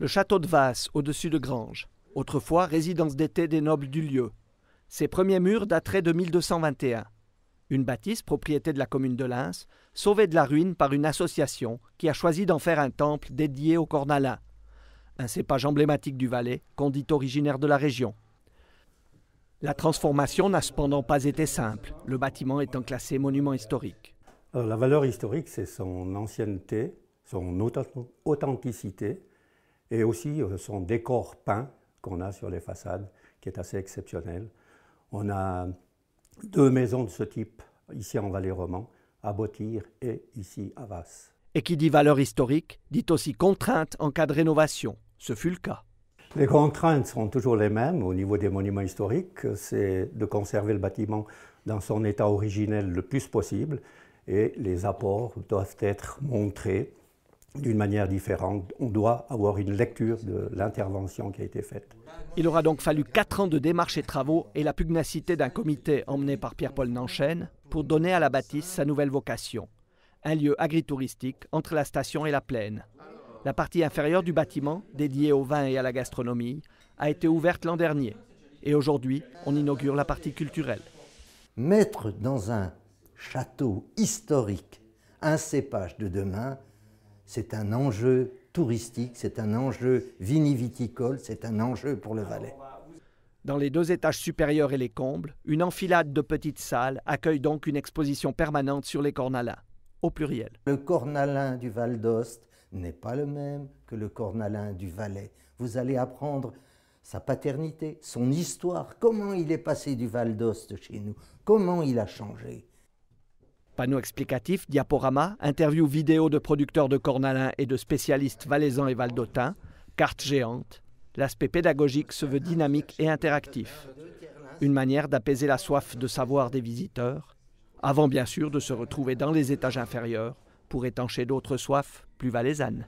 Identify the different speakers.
Speaker 1: Le château de Vasse, au-dessus de Granges, autrefois résidence d'été des nobles du lieu. Ses premiers murs dateraient de 1221. Une bâtisse, propriété de la commune de Lens, sauvée de la ruine par une association qui a choisi d'en faire un temple dédié au cornalin, un cépage emblématique du Valais qu'on dit originaire de la région. La transformation n'a cependant pas été simple, le bâtiment étant classé monument historique.
Speaker 2: Euh, la valeur historique, c'est son ancienneté, son authenticité, et aussi euh, son décor peint qu'on a sur les façades, qui est assez exceptionnel. On a deux maisons de ce type ici en Valais-Roman,
Speaker 1: à Bottir et ici à Vasse. Et qui dit valeur historique, dit aussi contrainte en cas de rénovation. Ce fut le cas.
Speaker 2: Les contraintes sont toujours les mêmes au niveau des monuments historiques, c'est de conserver le bâtiment dans son état originel le plus possible et les apports doivent être montrés d'une manière différente. On doit avoir une lecture de l'intervention qui a été faite.
Speaker 1: Il aura donc fallu quatre ans de démarches et travaux et la pugnacité d'un comité emmené par Pierre-Paul Nanchenne pour donner à la bâtisse sa nouvelle vocation. Un lieu agritouristique entre la station et la plaine. La partie inférieure du bâtiment, dédiée au vin et à la gastronomie, a été ouverte l'an dernier. Et aujourd'hui, on inaugure la partie culturelle.
Speaker 3: Mettre dans un château historique un cépage de demain, c'est un enjeu touristique, c'est un enjeu viniviticole, c'est un enjeu pour le Valais.
Speaker 1: Dans les deux étages supérieurs et les combles, une enfilade de petites salles accueille donc une exposition permanente sur les cornalins, au pluriel.
Speaker 3: Le cornalin du Val d'Ost n'est pas le même que le cornalin du Valais. Vous allez apprendre sa paternité, son histoire, comment il est passé du Val d'Ost chez nous, comment il a changé.
Speaker 1: Panneau explicatif, diaporama, interviews vidéo de producteurs de Cornalin et de spécialistes valaisans et valdotins, carte géante. L'aspect pédagogique se veut dynamique et interactif. Une manière d'apaiser la soif de savoir des visiteurs, avant bien sûr de se retrouver dans les étages inférieurs pour étancher d'autres soifs plus valaisanes.